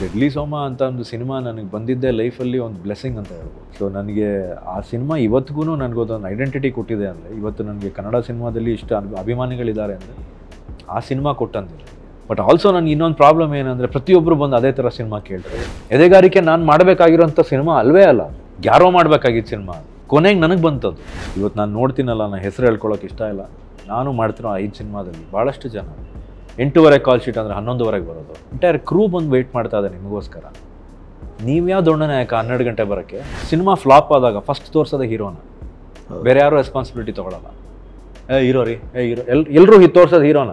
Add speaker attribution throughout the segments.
Speaker 1: Deadly ಸೋಮ ಅಂತ ಒಂದು cinema ನನಗೆ ಬಂದಿದ್ದೆ ಲೈಫಲ್ಲಿ ಒಂದು ಬ್ಲೆಸ್ಸಿಂಗ್ ಅಂತ ಹೇಳ್ಬೋದು ಸೊ ನನಗೆ ಆ ಸಿನಿಮಾ ಇವತ್ತಿಗೂ ಅದೊಂದು ಐಡೆಂಟಿಟಿ ಕೊಟ್ಟಿದೆ ಅಂದರೆ ಇವತ್ತು ನನಗೆ ಕನ್ನಡ ಸಿನಿಮಾದಲ್ಲಿ ಇಷ್ಟು ಅಭಿಮಾನಿಗಳಿದ್ದಾರೆ ಅಂದರೆ ಆ ಸಿನಿಮಾ ಕೊಟ್ಟಂತಿಲ್ಲ ಬಟ್ ಆಲ್ಸೋ ನನಗೆ ಇನ್ನೊಂದು ಪ್ರಾಬ್ಲಮ್ ಏನಂದರೆ ಪ್ರತಿಯೊಬ್ಬರು ಬಂದು ಅದೇ ಥರ ಸಿನಿಮಾ ಕೇಳ್ತಾರೆ ಎದೆಗಾರಿಕೆ ನಾನು ಮಾಡಬೇಕಾಗಿರೋಂಥ ಸಿನಿಮಾ ಅಲ್ವೇ ಅಲ್ಲ ಯಾರೋ ಮಾಡಬೇಕಾಗಿತ್ತು ಸಿನಿಮಾ ಕೊನೆಗೆ ನನಗೆ ಬಂತದ್ದು ಇವತ್ತು ನಾನು ನೋಡ್ತೀನಲ್ಲ ನನ್ನ ಹೆಸರು ಹೇಳ್ಕೊಳ್ಳೋಕೆ ಇಷ್ಟ ಇಲ್ಲ ನಾನು ಮಾಡ್ತಿರೋ ಐದು ಸಿನಿಮಾದಲ್ಲಿ ಭಾಳಷ್ಟು ಜನ ಎಂಟೂವರೆ ಕಾಲ್ ಶೀಟ್ ಅಂದರೆ ಹನ್ನೊಂದುವರೆಗೆ ಬರೋದು ಎಂಟೈರ್ ಕ್ರೂ ಬಂದು ವೆಯ್ಟ್ ಮಾಡ್ತಾ ಇದೆ ನಿಮಗೋಸ್ಕರ ನೀವು ಯಾವ ನಾಯಕ ಹನ್ನೆರಡು ಗಂಟೆ ಬರೋಕ್ಕೆ ಸಿನಿಮಾ ಫ್ಲಾಪ್ ಆದಾಗ ಫಸ್ಟ್ ತೋರಿಸೋದೇ ಹೀರೋನ ಬೇರೆ ಯಾರು ರೆಸ್ಪಾನ್ಸಿಬಿಲಿಟಿ ತೊಗೊಳಲ್ಲ ಏ ಹೀರೋ ರೀ ಏ ಹೀರೋ ಎಲ್ ಎಲ್ಲರೂ ಹೀಗೆ ತೋರ್ಸೋದು ಹೀರೋನ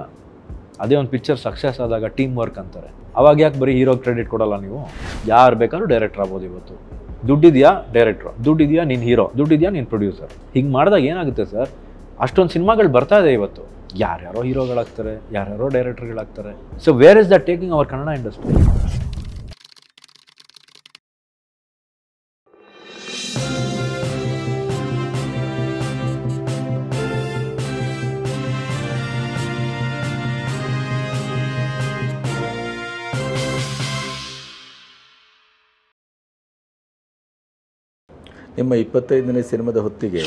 Speaker 1: ಅದೇ ಒಂದು ಪಿಕ್ಚರ್ ಸಕ್ಸಸ್ ಆದಾಗ ಟೀಮ್ ವರ್ಕ್ ಅಂತಾರೆ ಅವಾಗ ಯಾಕೆ ಬರೀ ಹೀರೋಗೆ ಕ್ರೆಡಿಟ್ ಕೊಡಲ್ಲ ನೀವು ಯಾರು ಬೇಕಾದ್ರೂ ಡೈರೆಕ್ಟರ್ ಆಗ್ಬೋದು ಇವತ್ತು ದುಡ್ಡಿದೆಯಾ ಡೈರೆಕ್ಟ್ರು ದುಡ್ಡಿದೆಯಾ ನಿನ್ನ ಹೀರೋ ದುಡ್ಡಿದೆಯಾ ನೀನು ಪ್ರೊಡ್ಯೂಸರ್ ಹಿಂಗೆ ಮಾಡಿದಾಗ ಏನಾಗುತ್ತೆ ಸರ್ ಅಷ್ಟೊಂದು ಸಿನಿಮಾಗಳು ಬರ್ತಾ ಇದೆ ಇವತ್ತು ಯಾರ್ಯಾರೋ ಹೀರೋಗಳಾಗ್ತಾರೆ ಯಾರ್ಯಾರೋ ಡೈರೆಕ್ಟರ್ಗಳಾಗ್ತಾರೆ so where is the taking our Kannada industry
Speaker 2: ನಿಮ್ಮ ಇಪ್ಪತ್ತೈದನೇ ಸಿನಿಮಾದ ಹೊತ್ತಿಗೆ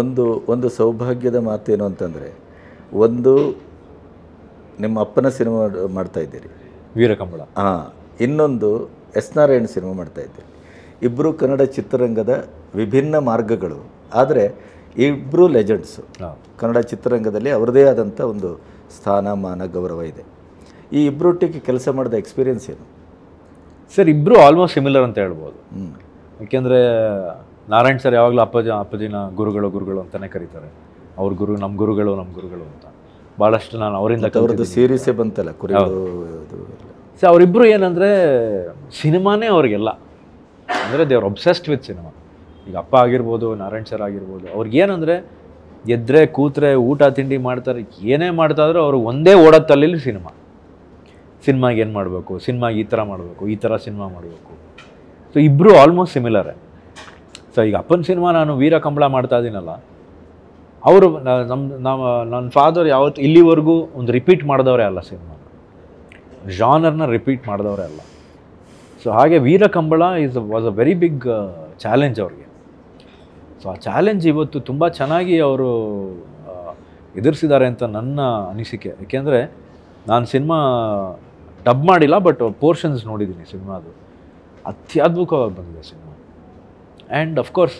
Speaker 2: ಒಂದು ಒಂದು ಸೌಭಾಗ್ಯದ ಮಾತೇನು ಅಂತಂದರೆ ಒಂದು ನಿಮ್ಮ ಅಪ್ಪನ ಸಿನಿಮಾ ಮಾಡ್ತಾ ಇದ್ದೀರಿ ವೀರಕಂಬಳ ಹಾಂ ಇನ್ನೊಂದು ಎಸ್ ನಾರಾಯಣ ಸಿನಿಮಾ ಮಾಡ್ತಾ ಇದ್ದೀರಿ ಇಬ್ಬರು ಕನ್ನಡ ಚಿತ್ರರಂಗದ ವಿಭಿನ್ನ ಮಾರ್ಗಗಳು ಆದರೆ ಇಬ್ಬರು ಲೆಜೆಂಡ್ಸು ಕನ್ನಡ ಚಿತ್ರರಂಗದಲ್ಲಿ ಅವರದೇ ಆದಂಥ ಒಂದು ಸ್ಥಾನಮಾನ ಗೌರವ ಇದೆ ಈ ಇಬ್ಬರೊಟ್ಟಿಗೆ ಕೆಲಸ ಮಾಡಿದ ಎಕ್ಸ್ಪೀರಿಯನ್ಸ್ ಏನು
Speaker 1: ಸರ್ ಇಬ್ಬರು ಆಲ್ಮೋಸ್ಟ್ ಸಿಮಿಲರ್ ಅಂತ ಹೇಳ್ಬೋದು ಯಾಕೆಂದರೆ ನಾರಾಯಣ್ ಸರ್ ಯಾವಾಗಲೂ ಅಪ್ಪಾಜಿ ಅಪ್ಪಾಜಿನ ಗುರುಗಳು ಗುರುಗಳು ಅಂತಲೇ ಕರೀತಾರೆ ಅವ್ರ ಗುರು ನಮ್ಮ ಗುರುಗಳು ನಮ್ಮ ಗುರುಗಳು ಅಂತ ಭಾಳಷ್ಟು ನಾನು ಅವರಿಂದ ಅವ್ರದ್ದು ಸೀರೀಸೇ ಬಂತಲ್ಲ ಸೊ ಅವರಿಬ್ಬರು ಏನಂದರೆ ಸಿನಿಮಾನೇ ಅವ್ರಿಗೆಲ್ಲ ಅಂದರೆ ದೇವ್ರ ಒಬ್ಸೆಸ್ಟ್ ವಿತ್ ಸಿನಿಮಾ ಈಗ ಅಪ್ಪ ಆಗಿರ್ಬೋದು ನಾರಾಯಣ್ ಸರ್ ಆಗಿರ್ಬೋದು ಅವ್ರಿಗೇನಂದರೆ ಎದ್ರೆ ಕೂತ್ರೆ ಊಟ ತಿಂಡಿ ಮಾಡ್ತಾರೆ ಏನೇ ಮಾಡ್ತಾ ಇದ್ರು ಅವ್ರು ಒಂದೇ ಓಡತ್ತಲ್ಲಿ ಸಿನಿಮಾ ಸಿನಿಮಾಗೆ ಏನು ಮಾಡಬೇಕು ಸಿನಿಮಾಗೆ ಈ ಥರ ಮಾಡಬೇಕು ಈ ಥರ ಸಿನಿಮಾ ಮಾಡಬೇಕು ಸೊ ಇಬ್ಬರು ಆಲ್ಮೋಸ್ಟ್ ಸಿಮಿಲರೇ ಸೊ ಈಗ ಅಪ್ಪನ ಸಿನಿಮಾ ನಾನು ವೀರ ಕಂಬಳ ಮಾಡ್ತಾ ಇದ್ದೀನಲ್ಲ ಅವರು ನಮ್ಮ ನಮ್ಮ ನನ್ನ ಫಾದರ್ ಯಾವತ್ತು ಇಲ್ಲಿವರೆಗೂ ಒಂದು ರಿಪೀಟ್ ಮಾಡಿದವರೇ ಅಲ್ಲ ಸಿನಿಮಾ ಜಾನರ್ನ ರಿಪೀಟ್ ಮಾಡಿದವರೇ ಅಲ್ಲ ಸೊ ಹಾಗೆ Veera Kambala is was a very big challenge ಅವ್ರಿಗೆ ಸೊ ಆ ಚಾಲೆಂಜ್ ಇವತ್ತು ತುಂಬ ಚೆನ್ನಾಗಿ ಅವರು ಎದುರಿಸಿದ್ದಾರೆ ಅಂತ ನನ್ನ ಅನಿಸಿಕೆ ಏಕೆಂದರೆ ನಾನು ಸಿನಿಮಾ ಡಬ್ ಮಾಡಿಲ್ಲ ಬಟ್ ಪೋರ್ಷನ್ಸ್ ನೋಡಿದ್ದೀನಿ ಸಿನಿಮಾದು ಅತ್ಯದ್ಭುತವಾಗಿ ಬಂದಿದೆ ಸಿನಿಮಾ ಆ್ಯಂಡ್ ಅಫ್ಕೋರ್ಸ್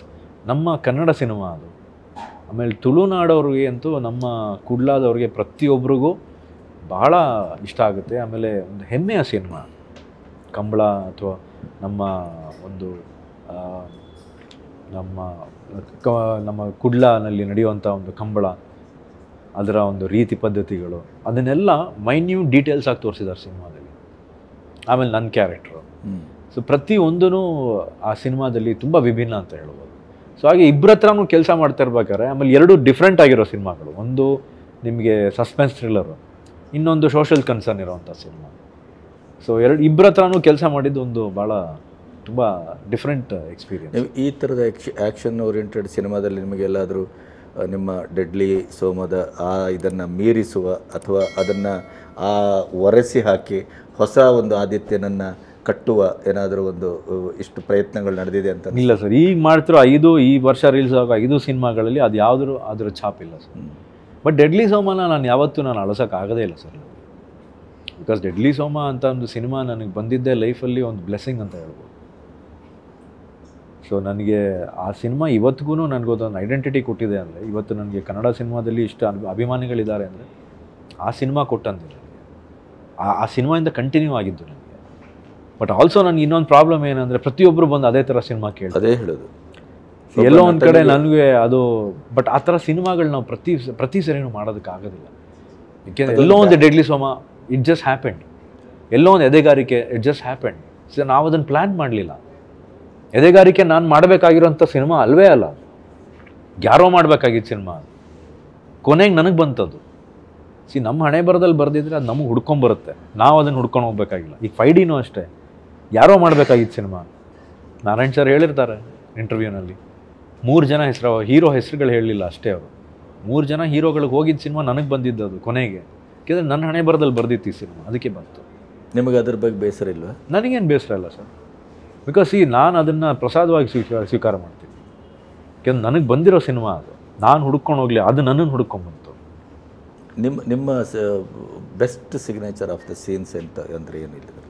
Speaker 1: ನಮ್ಮ ಕನ್ನಡ ಸಿನಿಮಾ ಅದು ಆಮೇಲೆ ತುಳುನಾಡೋರಿಗೆ ಅಂತೂ ನಮ್ಮ ಕುಡ್ಲಾದವ್ರಿಗೆ ಪ್ರತಿಯೊಬ್ಬರಿಗೂ ಭಾಳ ಇಷ್ಟ ಆಗುತ್ತೆ ಆಮೇಲೆ ಒಂದು ಹೆಮ್ಮೆಯ ಸಿನಿಮಾ ಕಂಬಳ ಅಥವಾ ನಮ್ಮ ಒಂದು ನಮ್ಮ ಕ ನಮ್ಮ ಕುಡ್ಲಾನಲ್ಲಿ ನಡೆಯುವಂಥ ಒಂದು ಕಂಬಳ ಅದರ ಒಂದು ರೀತಿ ಪದ್ಧತಿಗಳು ಅದನ್ನೆಲ್ಲ ಮೈನ್ಯೂ ಡೀಟೇಲ್ಸ್ ಆಗಿ ತೋರಿಸಿದ್ದಾರೆ ಸಿನಿಮಾದಲ್ಲಿ ಆಮೇಲೆ ನನ್ನ ಕ್ಯಾರೆಕ್ಟ್ರು ಸೊ ಪ್ರತಿಯೊಂದೂ ಆ ಸಿನಿಮಾದಲ್ಲಿ ತುಂಬ ವಿಭಿನ್ನ ಅಂತ ಹೇಳ್ಬೋದು ಸೊ ಹಾಗೆ ಇಬ್ಬರ ಹತ್ರನೂ ಕೆಲಸ ಮಾಡ್ತಾ ಇರ್ಬೇಕಾದ್ರೆ ಆಮೇಲೆ ಎರಡು ಡಿಫ್ರೆಂಟ್ ಆಗಿರೋ ಸಿನಿಮಾಗಳು ಒಂದು ನಿಮಗೆ ಸಸ್ಪೆನ್ಸ್ ಥ್ರಿಲ್ಲರು ಇನ್ನೊಂದು ಸೋಷಲ್ ಕನ್ಸರ್ನ್ ಇರೋವಂಥ ಸಿನಿಮಾ ಸೊ ಎರಡು ಇಬ್ಬರ ಹತ್ರನೂ ಕೆಲಸ ಮಾಡಿದ್ದು ಒಂದು ಭಾಳ ತುಂಬ ಡಿಫ್ರೆಂಟ್ ಎಕ್ಸ್ಪೀರಿಯನ್ಸ್
Speaker 2: ಈ ಥರದ ಆ್ಯಕ್ಷನ್ ಓರಿಯೆಂಟೆಡ್ ಸಿನಿಮಾದಲ್ಲಿ ನಿಮಗೆಲ್ಲಾದರೂ ನಿಮ್ಮ ಡೆಡ್ಲಿ ಸೋಮದ ಆ ಇದನ್ನು ಮೀರಿಸುವ ಅಥವಾ ಅದನ್ನು ಆ ಒರೆಸಿ ಹಾಕಿ ಹೊಸ ಒಂದು ಆದಿತ್ಯನನ್ನು ಕಟ್ಟುವ ಏನಾದರೂ ಒಂದು ಇಷ್ಟು ಪ್ರಯತ್ನಗಳು ನಡೆದಿದೆ ಅಂತ ಇಲ್ಲ ಸರ್
Speaker 1: ಈಗ ಮಾಡ್ತಿರೋ ಐದು ಈ ವರ್ಷ ರಿಲೀಸ್ ಆಗೋ ಐದು ಸಿನಿಮಾಗಳಲ್ಲಿ ಅದು ಯಾವುದ್ರೂ ಅದರ ಛಾಪಿಲ್ಲ ಸರ್ ಬಟ್ ಡೆಡ್ಲಿ ಸೋಮನ ನಾನು ಯಾವತ್ತೂ ನಾನು ಅಳಸೋಕ್ಕಾಗದೇ ಇಲ್ಲ ಸರ್ ಬಿಕಾಸ್ ಡೆಡ್ಲಿ ಸೋಮ ಅಂತ ಒಂದು ಸಿನಿಮಾ ನನಗೆ ಬಂದಿದ್ದೆ ಲೈಫಲ್ಲಿ ಒಂದು ಬ್ಲೆಸ್ಸಿಂಗ್ ಅಂತ ಹೇಳ್ಬೋದು ಸೊ ನನಗೆ ಆ ಸಿನಿಮಾ ಇವತ್ತಿಗೂ ಅದೊಂದು ಐಡೆಂಟಿಟಿ ಕೊಟ್ಟಿದೆ ಅಂದರೆ ಇವತ್ತು ನನಗೆ ಕನ್ನಡ ಸಿನಿಮಾದಲ್ಲಿ ಇಷ್ಟು ಅಭಿಮಾನಿಗಳಿದ್ದಾರೆ ಅಂದರೆ ಆ ಸಿನಿಮಾ ಕೊಟ್ಟಂತಿಲ್ಲ ಆ ಆ ಸಿನಿಮಾಯಿಂದ ಕಂಟಿನ್ಯೂ ಆಗಿದ್ದು ನನಗೆ ಬಟ್ ಆಲ್ಸೋ ನನಗೆ ಇನ್ನೊಂದು ಪ್ರಾಬ್ಲಮ್ ಏನಂದರೆ ಪ್ರತಿಯೊಬ್ಬರು ಬಂದು ಅದೇ ಥರ ಸಿನಿಮಾ ಕೇಳಿ ಅದೇ ಹೇಳೋದು ಎಲ್ಲೋ ಒಂದು ಕಡೆ ನನಗೆ ಅದು ಬಟ್ ಆ ಥರ ಸಿನಿಮಾಗಳು ನಾವು ಪ್ರತಿ ಪ್ರತಿ ಸರಿನೂ ಮಾಡೋದಕ್ಕಾಗೋದಿಲ್ಲ ಯಾಕೆಂದರೆ ಎಲ್ಲೋ ಒಂದು deadly Soma it just happened ಎಲ್ಲೋ ಒಂದು ಎದೆಗಾರಿಕೆ ಇಟ್ ಜಸ್ಟ್ ಹ್ಯಾಪೆಂಡ್ ಸೊ ನಾವು ಅದನ್ನು ಪ್ಲ್ಯಾನ್ ಮಾಡಲಿಲ್ಲ ಎದೆಗಾರಿಕೆ ನಾನು ಮಾಡಬೇಕಾಗಿರೋಂಥ ಸಿನಿಮಾ ಅಲ್ವೇ ಅಲ್ಲ ಯಾರೋ ಮಾಡಬೇಕಾಗಿತ್ತು ಸಿನಿಮಾ ಕೊನೆಗೆ ನನಗೆ ಬಂತದ್ದು ಸಿ ನಮ್ಮ ಹಣೆ ಬರದಲ್ಲಿ ಬರೆದಿದ್ರೆ ಅದು ನಮಗೆ ಹುಡ್ಕೊಂಡ್ಬರುತ್ತೆ ನಾವು ಅದನ್ನು ಹುಡ್ಕೊಂಡು ಹೋಗ್ಬೇಕಾಗಿಲ್ಲ ಈಗ ಫೈಡಿನೂ ಅಷ್ಟೇ ಯಾರೋ ಮಾಡಬೇಕಾಗಿತ್ತು ಸಿನಿಮಾ ನಾರಾಯಣ್ ಸರ್ ಹೇಳಿರ್ತಾರೆ ಇಂಟರ್ವ್ಯೂನಲ್ಲಿ ಮೂರು ಜನ ಹೆಸರು ಹೀರೋ ಹೆಸರುಗಳು ಹೇಳಲಿಲ್ಲ ಅಷ್ಟೇ ಅವರು ಮೂರು ಜನ ಹೀರೋಗಳಿಗೆ ಹೋಗಿದ್ದ ಸಿನಿಮಾ ನನಗೆ ಬಂದಿದ್ದು ಅದು ಕೊನೆಗೆ ಯಾಕೆಂದರೆ ನನ್ನ ಹಣೆ ಬರದಲ್ಲಿ ಬರ್ದಿತ್ತು ಈ ಸಿನಿಮಾ ಅದಕ್ಕೆ ಬಂತು ನಿಮಗೆ ಅದ್ರ ಬಗ್ಗೆ ಬೇಸರ ಇಲ್ವಾ ನನಗೇನು ಬೇಸರ ಇಲ್ಲ ಸರ್ ಬಿಕಾಸ್ ಈ ನಾನು ಅದನ್ನು ಪ್ರಸಾದವಾಗಿ ಸ್ವೀಕಾರ ಸ್ವೀಕಾರ ಮಾಡ್ತೀನಿ ಯಾಕೆಂದ್ರೆ ನನಗೆ ಬಂದಿರೋ ಸಿನಿಮಾ ಅದು ನಾನು ಹುಡ್ಕೊಂಡು ಹೋಗಲಿ ಅದು ನನ್ನನ್ನು ಬಂತು
Speaker 2: ನಿಮ್ಮ ನಿಮ್ಮ best
Speaker 1: signature of the scenes ಎಂತ ಅಂದರೆ ಏನಿಲ್ಲ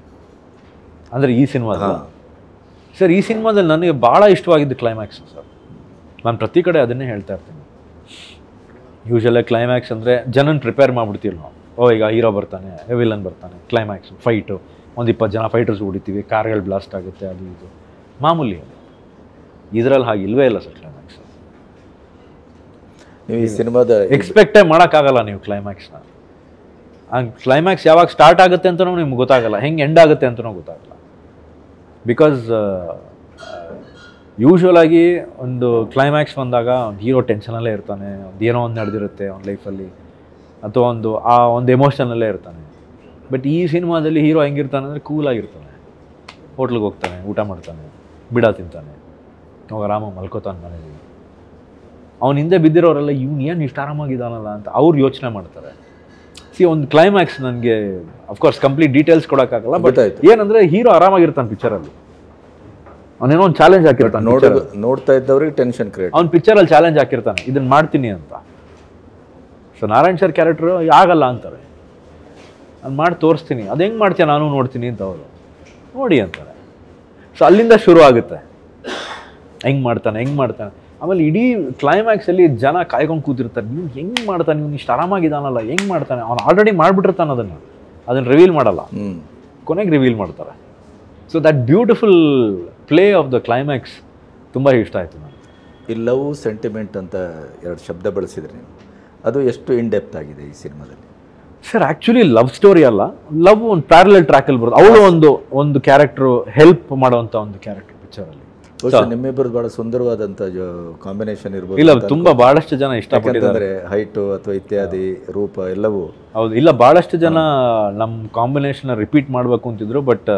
Speaker 1: ಅಂದರೆ ಈ ಸಿನಿಮಾದ ಸರ್ ಈ ಸಿನಿಮಾದಲ್ಲಿ ನನಗೆ ಭಾಳ ಇಷ್ಟವಾಗಿದ್ದು ಕ್ಲೈಮ್ಯಾಕ್ಸ್ ಸರ್ ನಾನು ಪ್ರತಿ ಕಡೆ ಅದನ್ನೇ ಹೇಳ್ತಾ ಇರ್ತೀನಿ ಯೂಶಲಾಗಿ ಕ್ಲೈಮ್ಯಾಕ್ಸ್ ಅಂದರೆ ಜನನ ಪ್ರಿಪೇರ್ ಮಾಡಿಬಿಡ್ತೀವಿ ನಾವು ಓ ಈಗ ಹೀರೋ ಬರ್ತಾನೆ ವಿಲನ್ ಬರ್ತಾನೆ ಕ್ಲೈಮ್ಯಾಕ್ಸ್ ಫೈಟು ಒಂದು ಇಪ್ಪತ್ತು ಜನ ಫೈಟರ್ಸ್ ಹೊಡಿತೀವಿ ಕಾರ್ಗಳು ಬ್ಲಾಸ್ಟ್ ಆಗುತ್ತೆ ಅದು ಇದು ಮಾಮೂಲಿ ಇದರಲ್ಲಿ ಹಾಗೆ ಇಲ್ವೇ ಇಲ್ಲ ಸರ್ ಕ್ಲೈಮ್ಯಾಕ್ಸ್
Speaker 2: ನೀವು ಈ ಸಿನಿಮಾದ ಎಕ್ಸ್ಪೆಕ್ಟೇ
Speaker 1: ಮಾಡೋಕ್ಕಾಗಲ್ಲ ನೀವು ಕ್ಲೈಮ್ಯಾಕ್ಸ್ನ ಆ ಕ್ಲೈಮ್ಯಾಕ್ಸ್ ಯಾವಾಗ ಸ್ಟಾರ್ಟ್ ಆಗುತ್ತೆ ಅಂತಲೂ ನಿಮ್ಗೆ ಗೊತ್ತಾಗಲ್ಲ ಹೆಂಗೆ ಎಂಡ್ ಆಗುತ್ತೆ ಅಂತಲೂ ಗೊತ್ತಾಗಲ್ಲ ಬಿಕಾಸ್ ಯೂಶ್ವಲಾಗಿ uh, uh, ಒಂದು ಕ್ಲೈಮ್ಯಾಕ್ಸ್ ಬಂದಾಗ ಒಂದು ಹೀರೋ ಟೆನ್ಷನಲ್ಲೇ ಇರ್ತಾನೆ ಒಂದು ಏನೋ ಒಂದು ನಡೆದಿರುತ್ತೆ ಅವ್ನ ಲೈಫಲ್ಲಿ ಅಥವಾ ಒಂದು ಆ ಒಂದು ಎಮೋಷನಲ್ಲೇ ಇರ್ತಾನೆ ಬಟ್ ಈ ಸಿನಿಮಾದಲ್ಲಿ ಹೀರೋ ಹೆಂಗಿರ್ತಾನೆ ಅಂದರೆ ಕೂಲಾಗಿರ್ತಾನೆ ಹೋಟ್ಲಿಗೆ ಹೋಗ್ತಾನೆ ಊಟ ಮಾಡ್ತಾನೆ ಬಿಡ ತಿಂತಾನೆ ಅವಾಗ ರಾಮ ಮಲ್ಕೋತಾನೆ ಮನೇಲಿ ಅವನ ಹಿಂದೆ ಬಿದ್ದಿರೋರೆಲ್ಲ ಇವ್ನು ಏನು ಇಷ್ಟು ಆರಾಮಾಗಿದ್ದಾನಲ್ಲ ಅಂತ ಅವ್ರು ಯೋಚನೆ ಮಾಡ್ತಾರೆ ಸಿ ಒಂದು ಕ್ಲೈಮ್ಯಾಕ್ಸ್ ನನಗೆ ಅಫ್ಕೋರ್ಸ್ ಕಂಪ್ಲೀಟ್ ಡೀಟೇಲ್ಸ್ ಕೊಡೋಕ್ಕಾಗಲ್ಲ ಬಟ್ ಏನಂದ್ರೆ ಹೀರೋ ಆರಾಮಾಗಿರ್ತಾನೆ ಪಿಕ್ಚರಲ್ಲಿ ಅವನೇನೋ ಒಂದು ಚಾಲೆಂಜ್ ಹಾಕಿರ್ತಾನೆ ನೋಡೋದು ನೋಡ್ತಾ ಇದ್ದವ್ರಿಗೆ ಟೆನ್ಷನ್ ಕ್ರಿಯೇಟ್ ಅವ್ನು ಪಿಕ್ಚರಲ್ಲಿ ಚಾಲೆಂಜ್ ಹಾಕಿರ್ತಾನೆ ಇದನ್ನ ಮಾಡ್ತೀನಿ ಅಂತ ಸೊ ನಾರಾಯಣ್ ಸರ್ ಕ್ಯಾರೆಕ್ಟ್ರು ಆಗಲ್ಲ ಅಂತಾರೆ ನಾನು ಮಾಡಿ ತೋರಿಸ್ತೀನಿ ಅದು ಹೆಂಗೆ ಮಾಡ್ತೀಯ ನಾನು ನೋಡ್ತೀನಿ ಅಂತ ಅವರು ನೋಡಿ ಅಂತಾರೆ ಸೊ ಅಲ್ಲಿಂದ ಶುರು ಆಗುತ್ತೆ ಹೆಂಗೆ ಮಾಡ್ತಾನೆ ಹೆಂಗೆ ಮಾಡ್ತಾನೆ ಆಮೇಲೆ ಇಡೀ ಕ್ಲೈಮ್ಯಾಕ್ಸಲ್ಲಿ ಜನ ಕಾಯ್ಕೊಂಡು ಕೂತಿರ್ತಾರೆ ನೀವು ಹೆಂಗೆ ಮಾಡ್ತಾನೆ ನೀವು ಇಷ್ಟು ಆರಾಮಾಗಿದ್ದಾನಲ್ಲ ಹೆಂಗೆ ಮಾಡ್ತಾನೆ ಅವ್ನು ಆಲ್ರೆಡಿ ಮಾಡಿಬಿಟ್ಟಿರ್ತಾನೆ ಅದನ್ನು ಅದನ್ನು ರಿವೀಲ್ ಮಾಡಲ್ಲ ಕೊನೆಗೆ ರಿವೀಲ್ ಮಾಡ್ತಾರೆ so that beautiful play of the climax ತುಂಬ ಇಷ್ಟ ಆಯಿತು ನಾನು ಈ ಲವ್ ಸೆಂಟಿಮೆಂಟ್ ಅಂತ
Speaker 2: ಎರಡು ಶಬ್ದ ಬಳಸಿದ್ರಿ ನೀವು ಅದು ಎಷ್ಟು ಇನ್ ಡೆಪ್ತ್ ಆಗಿದೆ ಈ ಸಿನಿಮಾದಲ್ಲಿ
Speaker 1: ಸರ್ ಆ್ಯಕ್ಚುಲಿ ಲವ್ ಸ್ಟೋರಿ ಅಲ್ಲ ಲವ್ ಒಂದು ಪ್ಯಾರಲಲ್ ಟ್ರ್ಯಾಕಲ್ಲಿ ಬರೋದು ಅವಳು ಒಂದು ಒಂದು ಕ್ಯಾರೆಕ್ಟ್ರು ಹೆಲ್ಪ್ ಮಾಡುವಂಥ ಒಂದು ಕ್ಯಾರೆಕ್ಟರ್ ಪಿಕ್ಚರಲ್ಲಿ
Speaker 2: ಬಹುಶಃ ನಿಮ್ಮಿಬ್ಬರದ್ದು ಬಹಳ ಸುಂದರವಾದಂತ ಕಾಂಬಿನೇಷನ್ ಇರ್ಬೋದು ಇಲ್ಲ ತುಂಬಾ ಬಹಳಷ್ಟು ಜನ ಇಷ್ಟಪಟ್ಟಿದ್ದಾರೆ ಹೈಟ್ ಅಥವಾ ಇತ್ಯಾದಿ ರೂಪ ಎಲ್ಲವೂ
Speaker 1: ಹೌದು ಇಲ್ಲ ಬಹಳಷ್ಟು ಜನ ನಮ್ಮ ಕಾಂಬಿನೇಷನ್ ರಿಪೀಟ್ ಮಾಡಬೇಕು ಅಂತಿದ್ರು ಬಟ್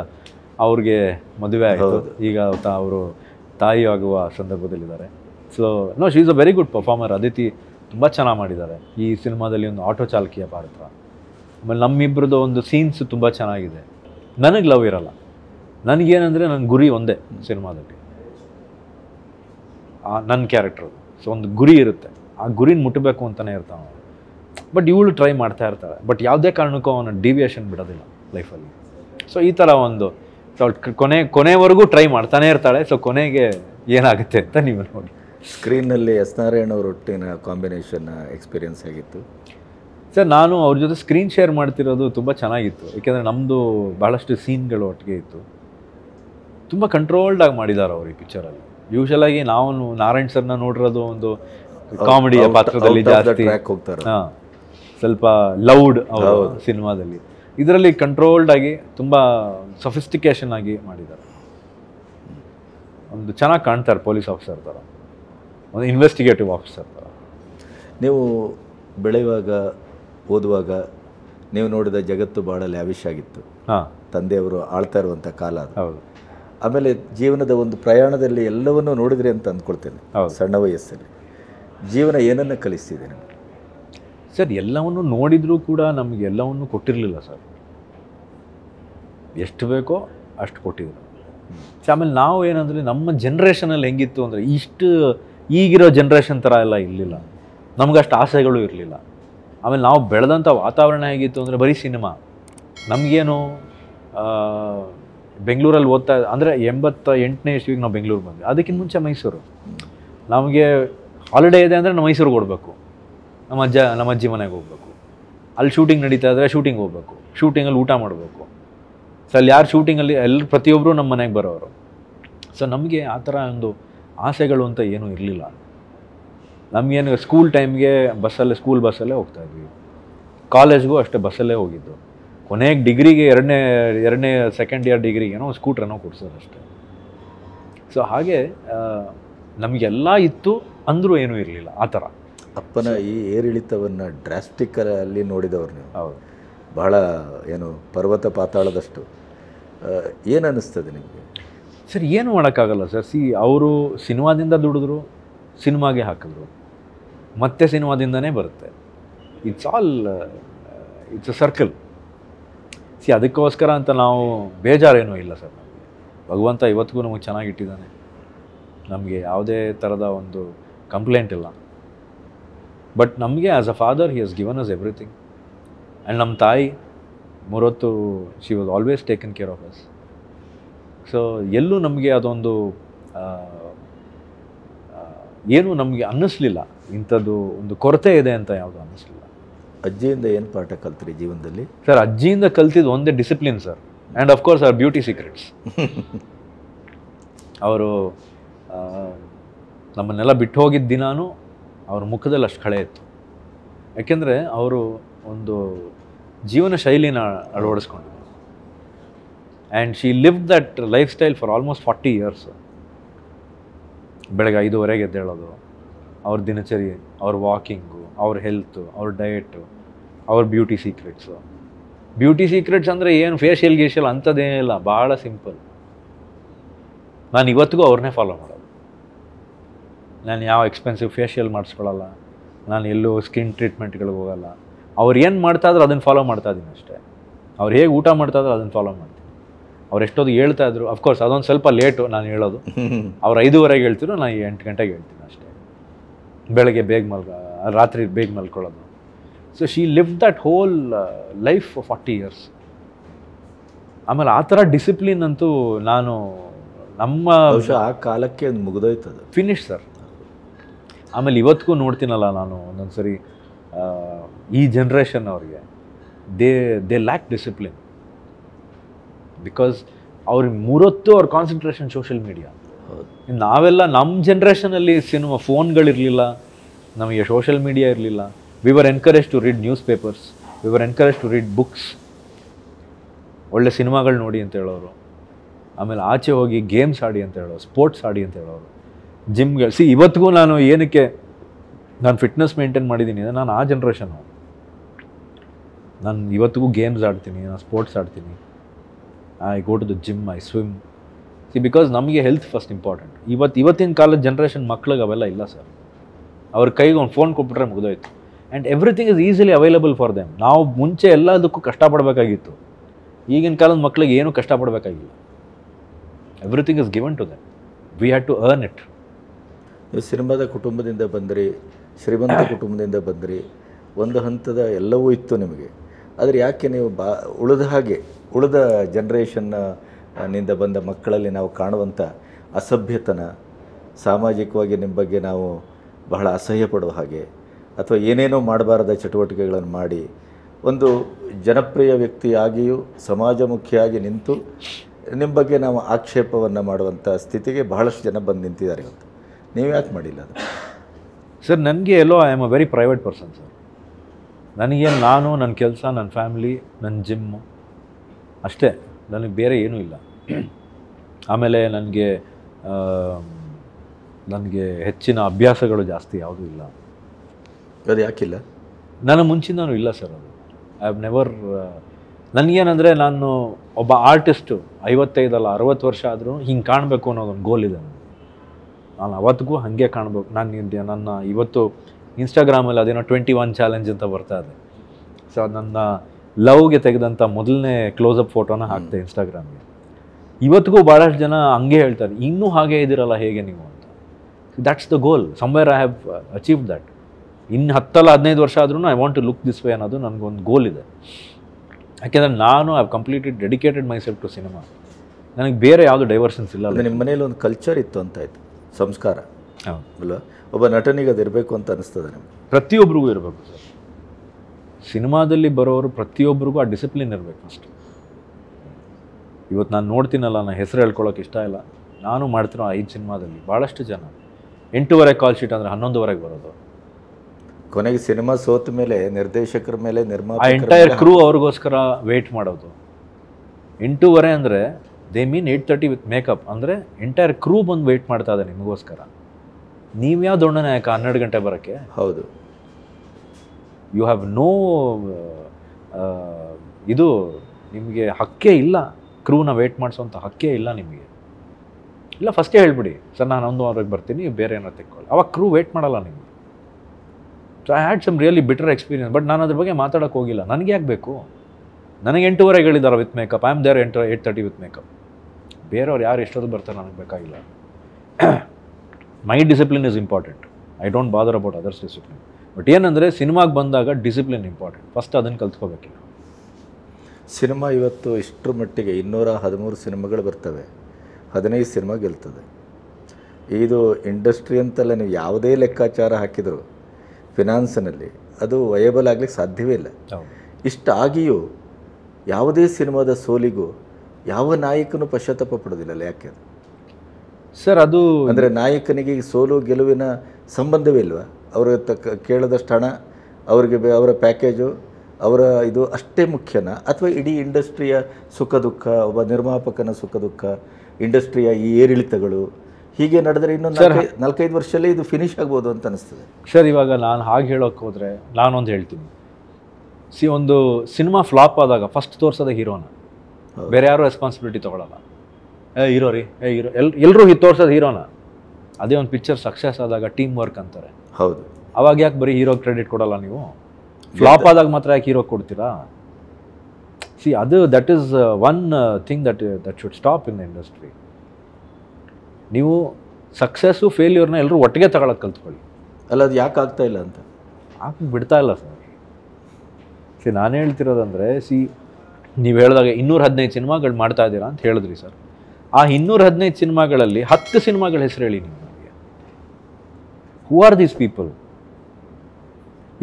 Speaker 1: ಅವ್ರಿಗೆ ಮದುವೆ ಆಯಿತು ಈಗ ಅವರು ತಾಯಿ ಆಗುವ ಸಂದರ್ಭದಲ್ಲಿದ್ದಾರೆ so no she is a very good performer Aditi ತುಂಬಾ ಚೆನ್ನಾಗಿ ಮಾಡಿದ್ದಾರೆ ಈ ಸಿನಿಮಾದಲ್ಲಿ ಒಂದು ಆಟೋ ಚಾಲಕಿಯ ಪಾತ್ರ ಆಮೇಲೆ ನಮ್ಮಿಬ್ಬರದ್ದು ಒಂದು ಸೀನ್ಸ್ ತುಂಬ ಚೆನ್ನಾಗಿದೆ ನನಗೆ ಲವ್ ಇರಲ್ಲ ನನಗೇನೆಂದರೆ ನನ್ನ ಗುರಿ ಒಂದೇ ಸಿನಿಮಾದಲ್ಲಿ ನನ್ನ ಕ್ಯಾರೆಕ್ಟರ್ ಸೊ ಒಂದು ಗುರಿ ಇರುತ್ತೆ ಆ ಗುರಿನ ಮುಟ್ಟಬೇಕು ಅಂತಲೇ ಇರ್ತಾವ ಬಟ್ ಇವಳು ಟ್ರೈ ಮಾಡ್ತಾ ಇರ್ತಾಳೆ ಬಟ್ ಯಾವುದೇ ಕಾರಣಕ್ಕೂ ಅವನ ಡಿವಿಯೇಷನ್ ಬಿಡೋದಿಲ್ಲ ಲೈಫಲ್ಲಿ ಸೊ ಈ ಥರ ಒಂದು ಕೊನೆ ಕೊನೆವರೆಗೂ ಟ್ರೈ ಮಾಡ್ತಾನೆ ಇರ್ತಾಳೆ ಸೊ ಕೊನೆಗೆ
Speaker 2: ಏನಾಗುತ್ತೆ ಅಂತ ನೀವು ನೋಡಿ ಸ್ಕ್ರೀನ್ನಲ್ಲಿ ಎಸ್ ನಾರಾಯಣ ಒಟ್ಟಿನ
Speaker 1: ಕಾಂಬಿನೇಷನ್ ಎಕ್ಸ್ಪೀರಿಯನ್ಸ್ ಆಗಿತ್ತು ಸರ್ ನಾನು ಅವ್ರ ಜೊತೆ ಸ್ಕ್ರೀನ್ ಶೇರ್ ಮಾಡ್ತಿರೋದು ತುಂಬ ಚೆನ್ನಾಗಿತ್ತು ಏಕೆಂದರೆ ನಮ್ಮದು ಭಾಳಷ್ಟು ಸೀನ್ಗಳು ಒಟ್ಟಿಗೆ ಇತ್ತು ತುಂಬ ಕಂಟ್ರೋಲ್ಡಾಗಿ ಮಾಡಿದ್ದಾರೆ ಅವರು ಈ ಪಿಕ್ಚರಲ್ಲಿ ಯೂಶಲ್ ಆಗಿ ನಾವು ನಾರಾಯಣ್ ಸರ್ನ ನೋಡಿರೋದು ಒಂದು ಕಾಮಿಡಿಯ ಪಾತ್ರದಲ್ಲಿ ಜಾಸ್ತಿ ಹೋಗ್ತಾರೆ ಸ್ವಲ್ಪ ಲೌಡ್ ಸಿನಿಮಾದಲ್ಲಿ ಇದರಲ್ಲಿ ಕಂಟ್ರೋಲ್ಡ್ ಆಗಿ ತುಂಬ ಸಫಿಸ್ಟಿಕೇಶನ್ ಆಗಿ ಮಾಡಿದ್ದಾರೆ ಒಂದು ಚೆನ್ನಾಗಿ ಕಾಣ್ತಾರೆ ಪೊಲೀಸ್ ಆಫೀಸರ್ ಥರ ಒಂದು ಇನ್ವೆಸ್ಟಿಗೇಟಿವ್ ಆಫೀಸರ್ ಥರ ನೀವು ಬೆಳೆಯುವಾಗ ಓದುವಾಗ ನೀವು ನೋಡಿದ
Speaker 2: ಜಗತ್ತು ಭಾಳ ಲ್ಯಾವಿಶ್ ಆಗಿತ್ತು ಹಾಂ ತಂದೆಯವರು ಆಳ್ತಾ ಇರುವಂಥ ಕಾಲ ಅದು ಹೌದು ಆಮೇಲೆ ಜೀವನದ ಒಂದು ಪ್ರಯಾಣದಲ್ಲಿ ಎಲ್ಲವನ್ನೂ ನೋಡಿದ್ರಿ ಅಂತ ಅಂದ್ಕೊಳ್ತೇನೆ ಸಣ್ಣ ವಯಸ್ಸಲ್ಲಿ ಜೀವನ
Speaker 1: ಏನನ್ನು ಕಲಿಸ್ತಿದೆ ಸರ್ ಎಲ್ಲವನ್ನು ನೋಡಿದರೂ ಕೂಡ ನಮಗೆ ಎಲ್ಲವನ್ನು ಕೊಟ್ಟಿರಲಿಲ್ಲ ಸರ್ ಎಷ್ಟು ಬೇಕೋ ಅಷ್ಟು ಕೊಟ್ಟಿದ್ರು ಆಮೇಲೆ ನಾವು ಏನಂದರೆ ನಮ್ಮ ಜನ್ರೇಷನಲ್ಲಿ ಹೆಂಗಿತ್ತು ಅಂದರೆ ಇಷ್ಟು ಈಗಿರೋ ಜನ್ರೇಷನ್ ಥರ ಎಲ್ಲ ಇರಲಿಲ್ಲ ನಮಗಷ್ಟು ಆಸೆಗಳು ಇರಲಿಲ್ಲ ಆಮೇಲೆ ನಾವು ಬೆಳೆದಂಥ ವಾತಾವರಣ ಹೇಗಿತ್ತು ಅಂದರೆ ಬರೀ ಸಿನಿಮಾ ನಮಗೇನು ಬೆಂಗಳೂರಲ್ಲಿ ಓದ್ತಾ ಅಂದರೆ ಎಂಬತ್ತ ಎಂಟನೇ ಇಸ್ವಿಗೆ ನಾವು ಬೆಂಗಳೂರು ಬಂದ್ವಿ ಅದಕ್ಕಿಂತ ಮುಂಚೆ ಮೈಸೂರು ನಮಗೆ ಹಾಲಿಡೇ ಇದೆ ಅಂದರೆ ನಾವು ಮೈಸೂರಿಗೆ ಓಡಬೇಕು ನಮ್ಮ ಅಜ್ಜ ನಮ್ಮ ಅಜ್ಜಿ ಮನೆಗೆ ಹೋಗ್ಬೇಕು ಅಲ್ಲಿ ಶೂಟಿಂಗ್ ನಡೀತಾ ಇದ್ರೆ ಶೂಟಿಂಗ್ ಹೋಗ್ಬೇಕು ಶೂಟಿಂಗಲ್ಲಿ ಊಟ ಮಾಡಬೇಕು ಸೊ ಅಲ್ಲಿ ಯಾರು ಶೂಟಿಂಗಲ್ಲಿ ಎಲ್ಲರೂ ಪ್ರತಿಯೊಬ್ಬರು ನಮ್ಮ ಮನೆಗೆ ಬರೋರು ಸೊ ನಮಗೆ ಆ ಥರ ಒಂದು ಆಸೆಗಳು ಅಂತ ಏನೂ ಇರಲಿಲ್ಲ ನಮಗೇನು ಸ್ಕೂಲ್ ಟೈಮ್ಗೆ ಬಸ್ಸಲ್ಲೇ ಸ್ಕೂಲ್ ಬಸ್ಸಲ್ಲೇ ಹೋಗ್ತಾಯಿದ್ವಿ ಕಾಲೇಜ್ಗೂ ಅಷ್ಟೇ ಬಸ್ಸಲ್ಲೇ ಹೋಗಿದ್ದು ಕೊನೆಗೆ ಡಿಗ್ರಿಗೆ ಎರಡನೇ ಎರಡನೇ ಸೆಕೆಂಡ್ ಇಯರ್ ಡಿಗ್ರಿಗೇನೋ ಸ್ಕೂಟ್ರನೋ ಕೊಡ್ಸೋದು ಅಷ್ಟೇ ಸೊ ಹಾಗೆ ನಮಗೆಲ್ಲ ಇತ್ತು ಅಂದರೂ ಏನೂ ಇರಲಿಲ್ಲ ಆ ಥರ ಅಪ್ಪನ
Speaker 2: ಈ ಏರಿಳಿತವನ್ನು ಡ್ರಾಸ್ಟಿಕಲ್ಲಿ
Speaker 1: ನೋಡಿದವ್ರು ನೀವು ಹೌದು ಬಹಳ ಏನು
Speaker 2: ಪರ್ವತ ಪಾತಾಳದಷ್ಟು
Speaker 1: ಏನು ಅನ್ನಿಸ್ತದೆ ನಿಮಗೆ ಸರ್ ಏನು ಮಾಡೋಕ್ಕಾಗಲ್ಲ ಸರ್ ಸಿ ಅವರು ಸಿನಿಮಾದಿಂದ ದುಡಿದ್ರು ಸಿನಿಮಾಗೆ ಹಾಕಿದ್ರು ಮತ್ತೆ ಸಿನಿಮಾದಿಂದನೇ ಬರುತ್ತೆ it's all it's a circle see ಅದಕ್ಕೋಸ್ಕರ ಅಂತ ನಾವು ಬೇಜಾರೇನೂ ಇಲ್ಲ ಸರ್ ನಮಗೆ ಭಗವಂತ ಇವತ್ತಿಗೂ ನಮಗೆ ಚೆನ್ನಾಗಿಟ್ಟಿದ್ದಾನೆ ನಮಗೆ ಯಾವುದೇ ಥರದ ಒಂದು ಕಂಪ್ಲೇಂಟ್ ಇಲ್ಲ ಬಟ್ ನಮಗೆ ಆ್ಯಸ್ ಅ ಫಾದರ್ ಹಿ ಹಸ್ ಗಿವನ್ ಅಸ್ ಎವ್ರಿಥಿಂಗ್ ಆ್ಯಂಡ್ ನಮ್ಮ ತಾಯಿ ಮೂರೊತ್ತು she was always taken care of us so ಎಲ್ಲೂ ನಮಗೆ ಅದೊಂದು ಏನೂ ನಮಗೆ ಅನ್ನಿಸ್ಲಿಲ್ಲ ಇಂಥದ್ದು ಒಂದು ಕೊರತೆ ಇದೆ ಅಂತ ಯಾವುದು ಅನ್ನಿಸ್ಲಿಲ್ಲ ಅಜ್ಜಿಯಿಂದ ಏನು ಪಾಠ ಕಲ್ತ್ರಿ ಜೀವನದಲ್ಲಿ ಸರ್ ಅಜ್ಜಿಯಿಂದ ಕಲ್ತಿದ್ದು ಒಂದೇ ಡಿಸಿಪ್ಲಿನ್ ಸರ್ ಆ್ಯಂಡ್ ಕೋರ್ಸ್ ಅವ್ರ ಬ್ಯೂಟಿ ಸೀಕ್ರೆಟ್ಸ್ ಅವರು ನಮ್ಮನ್ನೆಲ್ಲ ಬಿಟ್ಟು ಹೋಗಿದ್ದ ದಿನಾನೂ ಅವ್ರ ಮುಖದಲ್ಲಿ ಅಷ್ಟು ಕಳೆ ಇತ್ತು ಯಾಕೆಂದರೆ ಅವರು ಒಂದು ಜೀವನ ಶೈಲಿನ ಅಳವಡಿಸ್ಕೊಂಡ್ರು and she live that life style for almost forty years ಬೆಳಗ್ಗೆ ಐದುವರೆಗೆ ಎದ್ದೇಳೋದು ಅವ್ರ ದಿನಚರಿ ಅವ್ರ ವಾಕಿಂಗು ಅವ್ರ ಹೆಲ್ತು ಅವ್ರ ಡಯಟು ಅವ್ರ ಬ್ಯೂಟಿ ಸೀಕ್ರೆಟ್ಸು ಬ್ಯೂಟಿ ಸೀಕ್ರೆಟ್ಸ್ ಅಂದರೆ ಏನು ಫೇಶಿಯಲ್ ಗೇಷಿಯಲ್ ಅಂಥದ್ದೇನಿಲ್ಲ ಭಾಳ ಸಿಂಪಲ್ ನಾನು ಇವತ್ತಿಗೂ ಅವ್ರನ್ನೇ ಫಾಲೋ ಮಾಡೋದು ನಾನು ಯಾವ ಎಕ್ಸ್ಪೆನ್ಸಿವ್ ಫೇಶಿಯಲ್ ಮಾಡಿಸ್ಕೊಳ್ಳಲ್ಲ ನಾನು ಎಲ್ಲೂ ಸ್ಕಿನ್ ಟ್ರೀಟ್ಮೆಂಟ್ಗಳಿಗೆ ಹೋಗಲ್ಲ ಅವ್ರು ಏನು ಮಾಡ್ತಾಯಿದ್ರು ಅದನ್ನು ಫಾಲೋ ಮಾಡ್ತಾ ಇದ್ದೀನಿ ಅಷ್ಟೇ ಅವ್ರು ಹೇಗೆ ಊಟ ಮಾಡ್ತಾಯಿದ್ರು ಅದನ್ನು ಫಾಲೋ ಮಾಡ್ತೀನಿ ಅವ್ರು ಎಷ್ಟೊಂದು ಇದ್ರು ಅಫ್ಕೋರ್ಸ್ ಅದೊಂದು ಸ್ವಲ್ಪ ಲೇಟು ನಾನು ಹೇಳೋದು ಅವ್ರು ಐದುವರೆಗೆ ಹೇಳ್ತಿದ್ರು ನಾನು ಎಂಟು ಗಂಟೆಗೆ ಹೇಳ್ತೀನಿ ಅಷ್ಟೇ ಬೆಳಗ್ಗೆ ಬೇಗ ಮಲ್ಗ ರಾತ್ರಿ ಬೇಗ ಮಲ್ಕೊಳ್ಳೋದು so she live that whole life forty years ಆಮೇಲೆ ಆ ಥರ ಡಿಸಿಪ್ಲಿನ್ ಅಂತೂ ನಾನು ನಮ್ಮ
Speaker 2: ಆ ಕಾಲಕ್ಕೆ ಅದು ಮುಗಿದೋಯ್ತದೆ
Speaker 1: ಫಿನಿಶ್ ಸರ್ ಆಮೇಲೆ ಇವತ್ತಿಗೂ ನೋಡ್ತೀನಲ್ಲ ನಾನು ಒಂದೊಂದು ಸರಿ ಈ ಜನ್ರೇಷನ್ ಅವ್ರಿಗೆ they they lack discipline because ಅವ್ರಿಗೆ ಮೂರೊತ್ತು ಅವ್ರ ಕಾನ್ಸಂಟ್ರೇಷನ್ ಸೋಷಿಯಲ್ ಮೀಡಿಯಾ ನಾವೆಲ್ಲ ನಮ್ಮ ಜನ್ರೇಷನಲ್ಲಿ ಸಿನಿಮಾ ಫೋನ್ಗಳಿರಲಿಲ್ಲ ನಮಗೆ ಸೋಷಲ್ ಮೀಡಿಯಾ ಇರಲಿಲ್ಲ we were encourage to read newspapers we were encourage to read books ಒಳ್ಳೆ ಸಿನಿಮಾಗಳು ನೋಡಿ ಅಂತ ಹೇಳೋರು ಆಮೇಲೆ ಆಚೆ ಹೋಗಿ ಗೇಮ್ಸ್ ಆಡಿ ಅಂತ ಹೇಳೋರು ಸ್ಪೋರ್ಟ್ಸ್ ಆಡಿ ಅಂತ ಹೇಳೋರು ಜಿಮ್ಗೆ ಸಿ ಇವತ್ತಿಗೂ ನಾನು ಏನಕ್ಕೆ ನಾನು ಫಿಟ್ನೆಸ್ ಮೇಂಟೈನ್ ಮಾಡಿದ್ದೀನಿ ನಾನು ಆ ಜನ್ರೇಷನು ನಾನು ಇವತ್ತಿಗೂ ಗೇಮ್ಸ್ ಆಡ್ತೀನಿ ನಾನು ಸ್ಪೋರ್ಟ್ಸ್ ಆಡ್ತೀನಿ I go to the gym I swim see because ನಮಗೆ ಹೆಲ್ತ್ ಫಸ್ಟ್ ಇಂಪಾರ್ಟೆಂಟ್ ಇವತ್ತು ಇವತ್ತಿನ ಕಾಲದ ಜನ್ರೇಷನ್ ಮಕ್ಳಿಗೆ ಅವೆಲ್ಲ ಇಲ್ಲ ಸರ್ ಅವ್ರ ಕೈಗೆ ಒಂದು ಫೋನ್ ಕೊಟ್ಬಿಟ್ರೆ ಮುಗಿದೋಯ್ತು and everything is easily available for them ನಾವು ಮುಂಚೆ ಎಲ್ಲದಕ್ಕೂ ಕಷ್ಟಪಡಬೇಕಾಗಿತ್ತು ಈಗಿನ ಕಾಲದ ಮಕ್ಳಿಗೆ ಏನೂ ಕಷ್ಟಪಡಬೇಕಾಗಿಲ್ಲ everything is given to them we had to earn it
Speaker 2: ನೀವು ಸಿನಿಮಾದ ಕುಟುಂಬದಿಂದ ಬಂದ್ರಿ ಶ್ರೀಮಂತ ಕುಟುಂಬದಿಂದ ಬಂದಿರಿ ಒಂದು ಹಂತದ ಎಲ್ಲವೂ ಇತ್ತು ನಿಮಗೆ ಆದರೆ ಯಾಕೆ ನೀವು ಬಾ ಉಳಿದ ಹಾಗೆ ಉಳಿದ ಜನ್ರೇಷನ್ನ ನಿಂದ ಬಂದ ಮಕ್ಕಳಲ್ಲಿ ನಾವು ಕಾಣುವಂಥ ಅಸಭ್ಯತನ ಸಾಮಾಜಿಕವಾಗಿ ನಿಮ್ಮ ಬಗ್ಗೆ ನಾವು ಬಹಳ ಅಸಹ್ಯ ಪಡುವ ಹಾಗೆ ಅಥವಾ ಏನೇನೋ ಮಾಡಬಾರದ ಚಟುವಟಿಕೆಗಳನ್ನು ಮಾಡಿ ಒಂದು ಜನಪ್ರಿಯ ವ್ಯಕ್ತಿಯಾಗಿಯೂ ಸಮಾಜಮುಖಿಯಾಗಿ ನಿಂತು ನಿಮ್ಮ ಬಗ್ಗೆ ನಾವು ಆಕ್ಷೇಪವನ್ನು ಮಾಡುವಂಥ ಸ್ಥಿತಿಗೆ ಬಹಳಷ್ಟು ಜನ ಬಂದು ನಿಂತಿದ್ದಾರೆ ಇವತ್ತು ನೀವು ಯಾಕೆ ಮಾಡಿಲ್ಲ
Speaker 1: ಅದು ಸರ್ ನನಗೆ ಎಲ್ಲೋ I am a very private person sir ನನಗೆ ನಾನು ನನ್ನ ಕೆಲಸ ನನ್ನ ಫ್ಯಾಮಿಲಿ ನನ್ನ ಜಿಮ್ಮು ಅಷ್ಟೇ ನನಗೆ ಬೇರೆ ಏನೂ ಇಲ್ಲ ಆಮೇಲೆ ನನಗೆ ನನಗೆ ಹೆಚ್ಚಿನ ಅಭ್ಯಾಸಗಳು ಜಾಸ್ತಿ ಯಾವುದೂ ಇಲ್ಲ ಅದು ಯಾಕಿಲ್ಲ ನನ್ನ ಮುಂಚಿನೂ ಇಲ್ಲ ಸರ್ ಅದು ಐ ಹ್ಯಾವ್ ನೆವರ್ ನನಗೇನಂದರೆ ನಾನು ಒಬ್ಬ ಆರ್ಟಿಸ್ಟು ಐವತ್ತೈದಲ್ಲ ಅರವತ್ತು ವರ್ಷ ಆದರೂ ಹಿಂಗೆ ಕಾಣಬೇಕು ಅನ್ನೋದೊಂದು ಗೋಲ್ ಇದೆ ನನಗೆ ನಾನು ಅವತ್ತಿಗೂ ಹಾಗೆ ಕಾಣಬೇಕು ನಾನು ನನ್ನ ಇವತ್ತು ಇನ್ಸ್ಟಾಗ್ರಾಮಲ್ಲಿ ಅದೇನೋ ಟ್ವೆಂಟಿ ಒನ್ ಚಾಲೆಂಜ್ ಅಂತ ಬರ್ತಾ ಇದೆ ಸೊ ನನ್ನ ಲವ್ಗೆ ತೆಗೆದಂಥ ಮೊದಲನೇ ಕ್ಲೋಸಪ್ ಫೋಟೋನ ಹಾಕ್ತೆ ಇನ್ಸ್ಟಾಗ್ರಾಮ್ಗೆ ಇವತ್ತಿಗೂ ಭಾಳಷ್ಟು ಜನ ಹಂಗೆ ಹೇಳ್ತಾರೆ ಇನ್ನೂ ಹಾಗೆ ಇದ್ದೀರಲ್ಲ ಹೇಗೆ ನೀವು ಅಂತ that's the goal somewhere I have achieve that ಇನ್ನು ಹತ್ತಲ್ಲ ಹದಿನೈದು ವರ್ಷ ಆದ್ರೂ I want to look this way ಅನ್ನೋದು ನನಗೊಂದು ಗೋಲ್ ಇದೆ ಯಾಕೆಂದರೆ ನಾನು I completed dedicated my myself to cinema ನನಗೆ ಬೇರೆ ಯಾವುದು ಡೈವರ್ಷನ್ಸ್ ಇಲ್ಲ ನಿಮ್ಮ ಮನೇಲಿ
Speaker 2: ಒಂದು ಕಲ್ಚರ್ ಇತ್ತು ಅಂತ ಆಯಿತು ಸಂಸ್ಕಾರ ಅಲ್ಲ ಒಬ್ಬ ನಟನಿಗೆ ಅದು ಇರಬೇಕು ಅಂತ ಅನಿಸ್ತದೆ
Speaker 1: ನಿಮ್ಗೆ ಪ್ರತಿಯೊಬ್ಬರಿಗೂ ಇರಬೇಕು ಸರ್ ಸಿನಿಮಾದಲ್ಲಿ ಬರೋರು ಪ್ರತಿಯೊಬ್ಬರಿಗೂ ಆ ಡಿಸಿಪ್ಲಿನ್ ಇರಬೇಕು ಅಷ್ಟೆ ಇವತ್ತು ನಾನು ನೋಡ್ತೀನಲ್ಲ ನನ್ನ ಹೆಸರು ಹೇಳ್ಕೊಳ್ಳೋಕೆ ಇಷ್ಟ ಇಲ್ಲ ನಾನು ಮಾಡ್ತಿರೋ ಐದು ಸಿನಿಮಾದಲ್ಲಿ ಭಾಳಷ್ಟು ಜನ ಎಂಟೂವರೆ ಕಾಲ್ ಶೀಟ್ ಅಂದರೆ ಹನ್ನೊಂದುವರೆಗೆ ಬರೋದು
Speaker 2: ಕೊನೆಗೆ ಸಿನಿಮಾ ಸೋತ ಮೇಲೆ ನಿರ್ದೇಶಕರ ಮೇಲೆ ನಿರ್ಮಾಣ ಎಂಟೈರ್ ಕ್ರೂ
Speaker 1: ಅವ್ರಿಗೋಸ್ಕರ ವೇಟ್ ಮಾಡೋದು ಎಂಟೂವರೆ ಅಂದರೆ they mean eight thirty with makeup ಅಂದರೆ ಎಂಟೈರ್ ಕ್ರೂ ಬಂದು ವೆಯ್ಟ್ ಮಾಡ್ತಾ ಇದೆ ನಿಮಗೋಸ್ಕರ ನೀವು ಯಾವ ದೊಣ್ಣನೇ ನಾಯಕ ಹನ್ನೆರಡು ಗಂಟೆ ಬರೋಕ್ಕೆ ಹೌದು ಯು ಹ್ಯಾವ್ ನೋ ಇದು ನಿಮಗೆ ಹಕ್ಕೇ ಇಲ್ಲ ಕ್ರೂನ ವೇಟ್ ಮಾಡಿಸೋಂಥ ಹಕ್ಕೇ ಇಲ್ಲ ನಿಮಗೆ ಇಲ್ಲ ಫಸ್ಟೇ ಹೇಳ್ಬಿಡಿ ಸರ್ ನಾನು ಒಂದು ವಾರಕ್ಕೆ ಬರ್ತೀನಿ ಬೇರೆ ಏನಾರು ತೆಕ್ಕೊಳ್ಳಿ ಅವಾಗ ಕ್ರೂ ವೇಟ್ ಮಾಡಲ್ಲ ನಿಮಗೆ so I had some really bitter experience but ನಾನು ಅದ್ರ ಬಗ್ಗೆ ಮಾತಾಡೋಕೆ ಹೋಗಿಲ್ಲ ನನಗೆ ಯಾಕೆ ಬೇಕು ನನಗೆ ಎಂಟೂವರೆಗೆ ಹೇಳಿದ್ದಾರೆ with makeup I am there ಎಂಟು ಏಟ್ ತರ್ಟಿ ವಿತ್ ಮೇಕಪ್ ಬೇರೆಯವ್ರು ಯಾರು ಎಷ್ಟೊತ್ತು ಬರ್ತಾರೆ ನನಗೆ ಬೇಕಾಗಿಲ್ಲ my discipline is important I don't bother about others discipline but ಏನಂದರೆ ಸಿನಿಮಾಗೆ ಬಂದಾಗ ಡಿಸಿಪ್ಲಿನ್ ಇಂಪಾರ್ಟೆಂಟ್ ಫಸ್ಟ್ ಅದನ್ನು ಕಲ್ತ್ಕೋಬೇಕಿಲ್ಲ ಸಿನಿಮಾ
Speaker 2: ಇವತ್ತು ಇಷ್ಟರ ಮಟ್ಟಿಗೆ ಇನ್ನೂರ ಹದಿಮೂರು ಸಿನಿಮಾಗಳು ಬರ್ತವೆ ಹದಿನೈದು ಸಿನಿಮಾ ಗೆಲ್ತದೆ ಇದು ಇಂಡಸ್ಟ್ರಿ ಅಂತಲ್ಲ ನೀವು ಯಾವುದೇ ಲೆಕ್ಕಾಚಾರ ಹಾಕಿದರೂ ಫಿನಾನ್ಸ್ನಲ್ಲಿ ಅದು ವಯಬಲ್ ಆಗಲಿಕ್ಕೆ ಸಾಧ್ಯವೇ ಇಲ್ಲ ಇಷ್ಟಾಗಿಯೂ ಯಾವುದೇ ಸಿನಿಮಾದ ಸೋಲಿಗೂ ಯಾವ ನಾಯಕನೂ ಪಶ್ಚಾತ್ತಾಪ ಪಡೋದಿಲ್ಲ ಯಾಕೆ ಅದು ಸರ್ ಅದು ಅಂದರೆ ನಾಯಕನಿಗೆ ಸೋಲು ಗೆಲುವಿನ ಸಂಬಂಧವೇ ಇಲ್ವಾ ಅವರು ತಕ್ಕ ಕೇಳಿದಷ್ಟು ಹಣ ಅವರಿಗೆ ಅವರ ಪ್ಯಾಕೇಜು ಅವರ ಇದು ಅಷ್ಟೇ ಮುಖ್ಯನ ಅಥವಾ ಇಡೀ ಇಂಡಸ್ಟ್ರಿಯ ಸುಖ ದುಃಖ ಒಬ್ಬ ನಿರ್ಮಾಪಕನ ಸುಖ ದುಃಖ ಇಂಡಸ್ಟ್ರಿಯ ಈ ಏರಿಳಿತಗಳು ಹೀಗೆ ನಡೆದರೆ ಇನ್ನೊಂದು ನಾಲ್ಕೈದು ವರ್ಷದಲ್ಲೇ ಇದು ಫಿನಿಶ್ ಆಗ್ಬೋದು ಅಂತ ಅನಿಸ್ತದೆ
Speaker 1: ಸರ್ ಇವಾಗ ನಾನು ಹಾಗೆ ಹೇಳೋಕೆ ಹೋದರೆ ನಾನೊಂದು ಹೇಳ್ತೀನಿ ಸಿ ಒಂದು ಸಿನಿಮಾ ಫ್ಲಾಪ್ ಆದಾಗ ಫಸ್ಟ್ ತೋರಿಸೋದ ಹೀರೋನ ಬೇರೆ ಯಾರು ರೆಸ್ಪಾನ್ಸಿಬಿಲಿಟಿ ತೊಗೊಳಲ್ಲ ಏ ಹೀರೋ ರೀ ಏ ಹೀರೋ ಎಲ್ ಎಲ್ಲರೂ ಈ ತೋರ್ಸೋದು ಹೀರೋನ ಅದೇ ಒಂದು ಪಿಕ್ಚರ್ ಸಕ್ಸಸ್ ಆದಾಗ ಟೀಮ್ ವರ್ಕ್ ಅಂತಾರೆ ಹೌದು ಅವಾಗ ಯಾಕೆ ಬರೀ ಹೀರೋ ಕ್ರೆಡಿಟ್ ಕೊಡಲ್ಲ ನೀವು ಫ್ಲಾಪ್ ಆದಾಗ ಮಾತ್ರ ಯಾಕೆ ಹೀರೋ ಕೊಡ್ತೀರಾ ಸಿ ಅದು that is one thing that that should stop in the industry ನೀವು ಸಕ್ಸಸ್ಸು ಫೇಲ್ಯೂರ್ನ ಎಲ್ಲರೂ ಒಟ್ಟಿಗೆ ತಗೊಳಕ್ಕೆ ಕಲ್ತ್ಕೊಳ್ಳಿ ಅಲ್ಲ ಅದು ಯಾಕೆ ಆಗ್ತಾ ಇಲ್ಲ ಅಂತ ಆಗಿ ಬಿಡ್ತಾ ಇಲ್ಲ ಸರ್ ಸಿ ನಾನು ಹೇಳ್ತಿರೋದಂದ್ರೆ ಸಿ ನೀವು ಹೇಳಿದಾಗ ಇನ್ನೂರ ಹದಿನೈದು ಸಿನಿಮಾಗಳು ಮಾಡ್ತಾ ಇದ್ದೀರಾ ಅಂತ ಹೇಳಿದ್ರಿ ಸರ್ ಆ ಇನ್ನೂರ ಹದಿನೈದು ಸಿನಿಮಾಗಳಲ್ಲಿ ಹತ್ತು ಸಿನಿಮಾಗಳ ಹೆಸರು ಹೇಳಿ ನೀವು ನನಗೆ ಹೂ ಆರ್ ದೀಸ್ ಪೀಪಲ್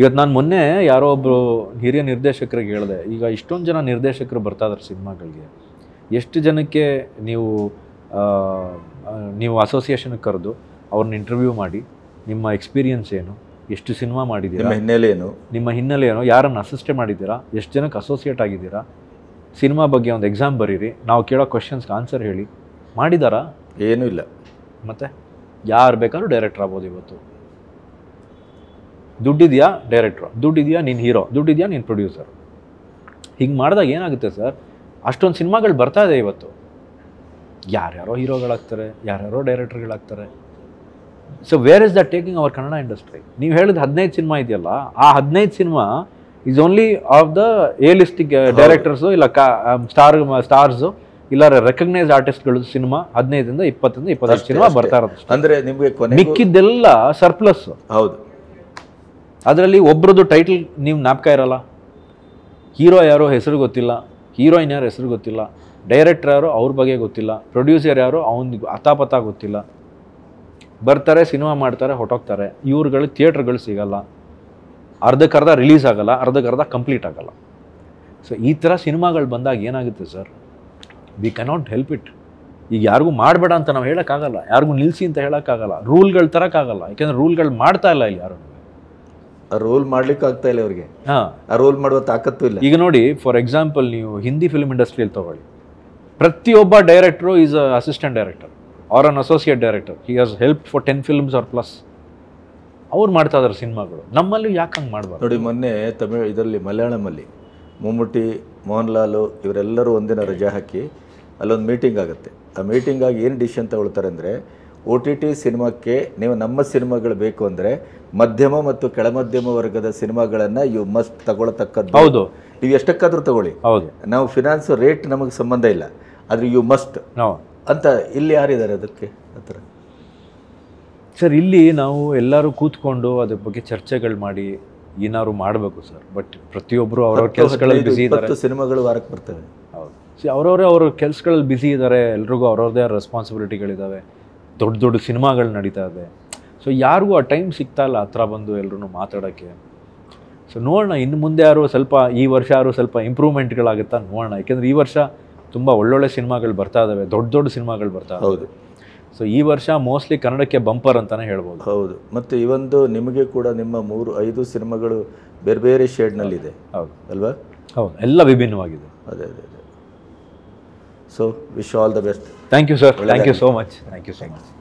Speaker 1: ಇವತ್ತು ನಾನು ಮೊನ್ನೆ ಯಾರೋ ಒಬ್ಬರು ಹಿರಿಯ ನಿರ್ದೇಶಕರಿಗೆ ಹೇಳಿದೆ ಈಗ ಇಷ್ಟೊಂದು ಜನ ನಿರ್ದೇಶಕರು ಬರ್ತಾ ಇದ್ದಾರೆ ಸಿನಿಮಾಗಳಿಗೆ ಎಷ್ಟು ಜನಕ್ಕೆ ನೀವು ನೀವು ಅಸೋಸಿಯೇಷನ್ಗೆ ಕರೆದು ಅವ್ರನ್ನ ಇಂಟರ್ವ್ಯೂ ಮಾಡಿ ನಿಮ್ಮ ಎಕ್ಸ್ಪೀರಿಯನ್ಸ್ ಏನು ಎಷ್ಟು ಸಿನಿಮಾ ಮಾಡಿದ್ದೀರಾ ಹಿನ್ನೆಲೆ ಏನು ನಿಮ್ಮ ಹಿನ್ನೆಲೆ ಏನು ಯಾರನ್ನು ಅಸಿಸ್ಟೆ ಮಾಡಿದ್ದೀರಾ ಎಷ್ಟು ಜನಕ್ಕೆ ಅಸೋಸಿಯೇಟ್ ಆಗಿದ್ದೀರಾ ಸಿನಿಮಾ ಬಗ್ಗೆ ಒಂದು ಎಕ್ಸಾಮ್ ಬರೀರಿ ನಾವು ಕೇಳೋ ಕ್ವಶನ್ಸ್ಗೆ ಆನ್ಸರ್ ಹೇಳಿ ಮಾಡಿದಾರಾ ಏನೂ ಇಲ್ಲ ಮತ್ತೆ ಯಾರು ಬೇಕಾದ್ರೂ ಡೈರೆಕ್ಟರ್ ಆಗ್ಬೋದು ಇವತ್ತು ದುಡ್ಡಿದೆಯಾ ಡೈರೆಕ್ಟ್ರು ದುಡ್ಡಿದೆಯಾ ನಿನ್ನ ಹೀರೋ ದುಡ್ಡಿದೆಯಾ ನಿನ್ನ ಪ್ರೊಡ್ಯೂಸರ್ ಹಿಂಗೆ ಮಾಡಿದಾಗ ಏನಾಗುತ್ತೆ ಸರ್ ಅಷ್ಟೊಂದು ಸಿನಿಮಾಗಳು ಬರ್ತಾ ಇದೆ ಇವತ್ತು ಯಾರ್ಯಾರೋ ಹೀರೋಗಳಾಗ್ತಾರೆ ಯಾರ್ಯಾರೋ ಡೈರೆಕ್ಟರ್ಗಳಾಗ್ತಾರೆ so where is the taking our Kannada industry ನೀವು ಹೇಳಿದ ಹದಿನೈದು ಸಿನಿಮಾ ಇದೆಯಲ್ಲ ಆ ಹದಿನೈದು cinema is only of the A ಲಿಸ್ಟಿಕ್ ಡೈರೆಕ್ಟರ್ಸು ಇಲ್ಲ ಕಾ ಸ್ಟಾರ್ ಸ್ಟಾರ್ಸು ಇಲ್ಲ ರೆಕಗ್ನೈಸ್ ಆರ್ಟಿಸ್ಟ್ಗಳು ಸಿನಿಮಾ ಹದಿನೈದರಿಂದ ಇಪ್ಪತ್ತರಿಂದ ಇಪ್ಪತ್ತೈದು ಸಿನಿಮಾ ಬರ್ತಾ ಇರೋದು ಅಂದರೆ ನಿಮಗೆ ಮಿಕ್ಕಿದ್ದೆಲ್ಲ ಸರ್ಪ್ಲಸ್ ಹೌದು ಅದರಲ್ಲಿ ಒಬ್ರದ್ದು ಟೈಟಲ್ ನೀವು ಜ್ಞಾಪಕ ಇರಲ್ಲ ಹೀರೋ ಯಾರೋ ಹೆಸರು ಗೊತ್ತಿಲ್ಲ ಹೀರೋಯಿನ್ ಯಾರು ಹೆಸರು ಗೊತ್ತಿಲ್ಲ ಡೈರೆಕ್ಟ್ರ್ ಯಾರು ಅವ್ರ ಬಗ್ಗೆ ಗೊತ್ತಿಲ್ಲ ಪ್ರೊಡ್ಯೂಸರ್ ಯಾರು ಅವನ ಅತಾಪತ ಗೊತ್ತಿಲ್ಲ ಬರ್ತಾರೆ ಸಿನಿಮಾ ಮಾಡ್ತಾರೆ ಹೊಟ್ಟೋಗ್ತಾರೆ ಇವ್ರುಗಳು ಥಿಯೇಟ್ರ್ಗಳು ಸಿಗಲ್ಲ ಅರ್ಧಕ್ಕರ್ಧ ರಿಲೀಸ್ ಆಗೋಲ್ಲ ಅರ್ಧಕ್ಕರ್ಧ ಕಂಪ್ಲೀಟ್ ಆಗೋಲ್ಲ ಸೊ ಈ ಥರ ಸಿನಿಮಾಗಳು ಬಂದಾಗ ಏನಾಗುತ್ತೆ sir we cannot help it ಈಗ ಯಾರಿಗೂ ಮಾಡಬೇಡ ಅಂತ ನಾವು ಹೇಳೋಕ್ಕಾಗಲ್ಲ ಯಾರಿಗೂ ನಿಲ್ಲಿಸಿ ಅಂತ ಹೇಳೋಕ್ಕಾಗಲ್ಲ ರೂಲ್ಗಳು ತರೋಕ್ಕಾಗಲ್ಲ ಯಾಕೆಂದರೆ ರೂಲ್ಗಳು ಮಾಡ್ತಾ ಇಲ್ಲ ಇಲ್ಲಿ ಯಾರು ರೋಲ್ ಮಾಡ್ಲಿಕ್ಕೆ ಆಗ್ತಾ ಇಲ್ಲ ಅವರಿಗೆ ಆ ರೋಲ್ ಮಾಡುವ ತಾಕತ್ತು ಇಲ್ಲ ಈಗ ನೋಡಿ ಫಾರ್ ಎಕ್ಸಾಂಪಲ್ ನೀವು ಹಿಂದಿ ಫಿಲ್ಮ್ ಇಂಡಸ್ಟ್ರಿಯಲ್ಲಿ ತಗೊಳ್ಳಿ ಪ್ರತಿಯೊಬ್ಬ director is a assistant director or an associate director he has help for ten films or plus ಅವ್ರು ಮಾಡ್ತಾ ಇದಾರೆ ಸಿನಿಮಾಗಳು ನಮ್ಮಲ್ಲೂ ಯಾಕೆ ಹಂಗೆ ಮಾಡ್ಬಾರ್ದು ನೋಡಿ
Speaker 2: ಮೊನ್ನೆ ತಮಿಳ್ ಇದರಲ್ಲಿ ಮಲಯಾಳಮಲ್ಲಿ ಮಮ್ಮೂಟಿ ಮೋಹನ್ ಇವರೆಲ್ಲರೂ ಒಂದಿನ ರಜೆ ಹಾಕಿ ಅಲ್ಲೊಂದು ಮೀಟಿಂಗ್ ಆಗುತ್ತೆ ಆ ಮೀಟಿಂಗಾಗಿ ಏನು ಡಿಶ್ ತಗೊಳ್ತಾರೆ ಅಂದರೆ ಒ ಟಿ ಟಿ ಸಿನಿಮಾಕ್ಕೆ ನೀವು ನಮ್ಮ ಸಿನಿಮಾಗಳು ಬೇಕು ಅಂದರೆ ಮಧ್ಯಮ ಮತ್ತು ಕೆಳಮಧ್ಯಮ ವರ್ಗದ ಸಿನಿಮಾಗಳನ್ನು ಇವು ಮಸ್ಟ್ ತಗೊಳ್ತಕ್ಕದ್ದು ಹೌದು ನೀವು ಎಷ್ಟಕ್ಕಾದರೂ ತಗೊಳ್ಳಿ ಹೌದು ನಾವು ಫಿನಾನ್ಸ್ ರೇಟ್ ನಮಗೆ ಸಂಬಂಧ ಇಲ್ಲ ಆದರೆ ಯು ಮಸ್ಟ್ ಅಂತ ಇಲ್ಲಿ ಯಾರಿದ್ದಾರೆ ಅದಕ್ಕೆ ಆ
Speaker 1: ಸರ್ ಇಲ್ಲಿ ನಾವು ಎಲ್ಲರೂ ಕೂತ್ಕೊಂಡು ಅದ್ರ ಬಗ್ಗೆ ಚರ್ಚೆಗಳು ಮಾಡಿ ಏನಾದ್ರು ಮಾಡಬೇಕು ಸರ್ ಬಟ್ ಪ್ರತಿಯೊಬ್ಬರು ಅವರ ಕೆಲಸಗಳಲ್ಲಿ ಬಿಸಿ ಇದ್ದಾರೆ
Speaker 2: ಸಿನಿಮಾಗಳು ವಾರಕ್ಕೆ
Speaker 1: ಬರ್ತವೆ ಹೌದು ಸೊ ಅವರವರೇ ಅವ್ರ ಕೆಲಸಗಳಲ್ಲಿ ಬಿಸಿ ಇದ್ದಾರೆ ಎಲ್ರಿಗೂ ಅವ್ರವ್ರದೇ ರೆಸ್ಪಾನ್ಸಿಬಿಲಿಟಿಗಳಿದ್ದಾವೆ ದೊಡ್ಡ ದೊಡ್ಡ ಸಿನಿಮಾಗಳು ನಡೀತಾ ಇದೆ ಸೊ ಯಾರಿಗೂ ಆ ಟೈಮ್ ಸಿಗ್ತಾ ಇಲ್ಲ ಹತ್ರ ಬಂದು ಎಲ್ಲರೂ ಮಾತಾಡೋಕ್ಕೆ ಸೊ ನೋಡೋಣ ಇನ್ನು ಮುಂದೆ ಯಾರು ಸ್ವಲ್ಪ ಈ ವರ್ಷ ಯಾರು ಸ್ವಲ್ಪ ಇಂಪ್ರೂವ್ಮೆಂಟ್ಗಳಾಗುತ್ತಾ ನೋಡೋಣ ಯಾಕೆಂದರೆ ಈ ವರ್ಷ ತುಂಬ ಒಳ್ಳೊಳ್ಳೆ ಸಿನಿಮಾಗಳು ಬರ್ತಾ ಇದ್ದಾವೆ ದೊಡ್ಡ ದೊಡ್ಡ ಸಿನಿಮಾಗಳು ಬರ್ತಾ ಹೌದು ಸೊ ಈ ವರ್ಷ ಮೋಸ್ಟ್ಲಿ ಕನ್ನಡಕ್ಕೆ ಬಂಪರ್ ಅಂತಲೇ ಹೇಳ್ಬೋದು ಹೌದು
Speaker 2: ಮತ್ತು ಇವೊಂದು ನಿಮಗೆ ಕೂಡ ನಿಮ್ಮ ಮೂರು ಐದು ಸಿನಿಮಾಗಳು ಬೇರೆ ಬೇರೆ ಶೇಡ್ನಲ್ಲಿದೆ ಹೌದು ಅಲ್ವಾ
Speaker 1: ಹೌದು ಎಲ್ಲ ವಿಭಿನ್ನವಾಗಿದೆ ಅದೇ
Speaker 2: ಅದೇ So wish you all the best. Thank you, sir. Thank you so much. Thank you so much.